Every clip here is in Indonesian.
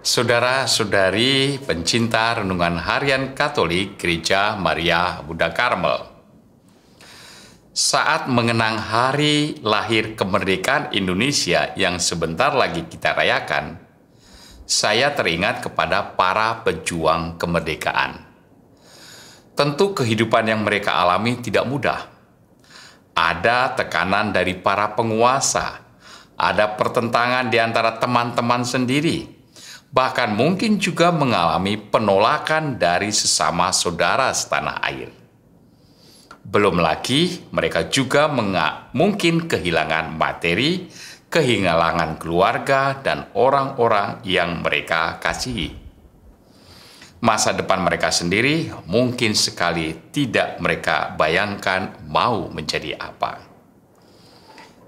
Saudara-saudari pencinta Renungan Harian Katolik Gereja Maria Buddha Karmel. Saat mengenang hari lahir kemerdekaan Indonesia yang sebentar lagi kita rayakan, saya teringat kepada para pejuang kemerdekaan. Tentu kehidupan yang mereka alami tidak mudah. Ada tekanan dari para penguasa, ada pertentangan di antara teman-teman sendiri, bahkan mungkin juga mengalami penolakan dari sesama saudara setanah air. Belum lagi, mereka juga mungkin kehilangan materi, kehilangan keluarga, dan orang-orang yang mereka kasihi. Masa depan mereka sendiri mungkin sekali tidak mereka bayangkan mau menjadi apa.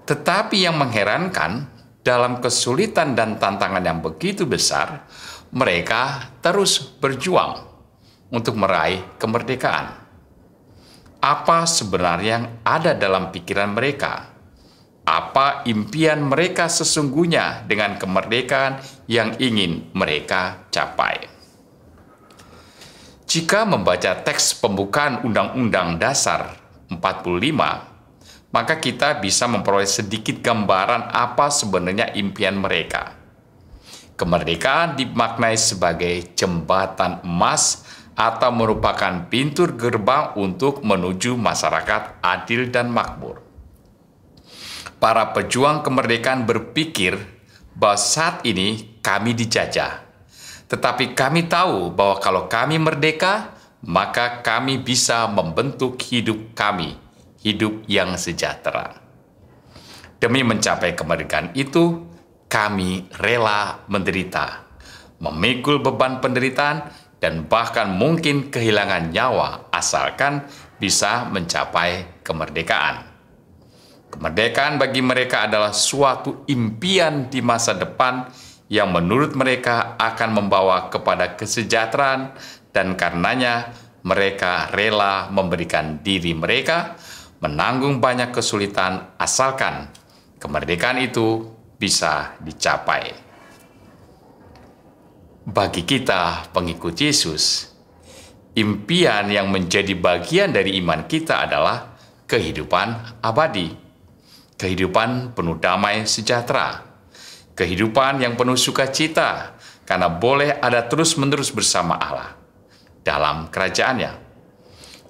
Tetapi yang mengherankan, dalam kesulitan dan tantangan yang begitu besar, mereka terus berjuang untuk meraih kemerdekaan. Apa sebenarnya yang ada dalam pikiran mereka? Apa impian mereka sesungguhnya dengan kemerdekaan yang ingin mereka capai? Jika membaca teks pembukaan Undang-Undang Dasar 45 maka kita bisa memperoleh sedikit gambaran apa sebenarnya impian mereka. Kemerdekaan dimaknai sebagai jembatan emas atau merupakan pintu gerbang untuk menuju masyarakat adil dan makmur. Para pejuang kemerdekaan berpikir bahwa saat ini kami dijajah. Tetapi kami tahu bahwa kalau kami merdeka, maka kami bisa membentuk hidup kami – hidup yang sejahtera. Demi mencapai kemerdekaan itu, kami rela menderita, memikul beban penderitaan, dan bahkan mungkin kehilangan nyawa asalkan bisa mencapai kemerdekaan. Kemerdekaan bagi mereka adalah suatu impian di masa depan yang menurut mereka akan membawa kepada kesejahteraan dan karenanya mereka rela memberikan diri mereka menanggung banyak kesulitan asalkan kemerdekaan itu bisa dicapai. Bagi kita, pengikut Yesus, impian yang menjadi bagian dari iman kita adalah kehidupan abadi, kehidupan penuh damai sejahtera, kehidupan yang penuh sukacita, karena boleh ada terus-menerus bersama Allah dalam kerajaannya.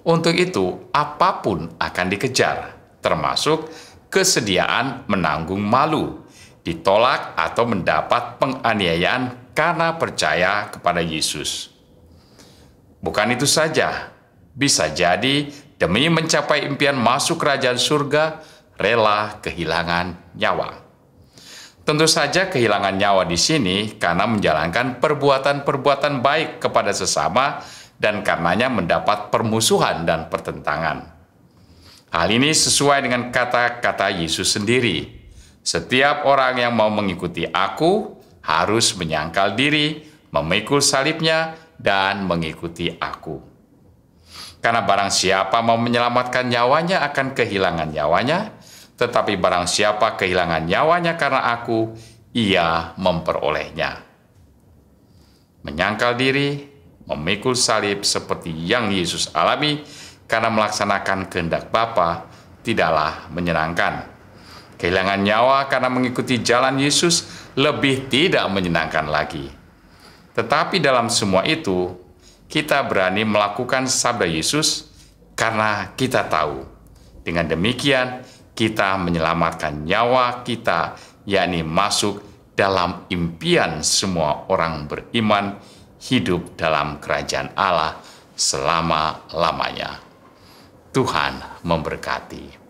Untuk itu, apapun akan dikejar, termasuk kesediaan menanggung malu, ditolak atau mendapat penganiayaan karena percaya kepada Yesus. Bukan itu saja, bisa jadi demi mencapai impian masuk kerajaan surga, rela kehilangan nyawa. Tentu saja kehilangan nyawa di sini karena menjalankan perbuatan-perbuatan baik kepada sesama dan karenanya mendapat permusuhan dan pertentangan. Hal ini sesuai dengan kata-kata Yesus sendiri. Setiap orang yang mau mengikuti aku harus menyangkal diri, memikul salibnya, dan mengikuti aku. Karena barang siapa mau menyelamatkan nyawanya akan kehilangan nyawanya, tetapi barang siapa kehilangan nyawanya karena aku, ia memperolehnya. Menyangkal diri, memikul salib seperti yang Yesus alami karena melaksanakan kehendak Bapa tidaklah menyenangkan. Kehilangan nyawa karena mengikuti jalan Yesus lebih tidak menyenangkan lagi. Tetapi dalam semua itu, kita berani melakukan sabda Yesus karena kita tahu. Dengan demikian, kita menyelamatkan nyawa kita, yakni masuk dalam impian semua orang beriman hidup dalam kerajaan Allah selama-lamanya. Tuhan memberkati.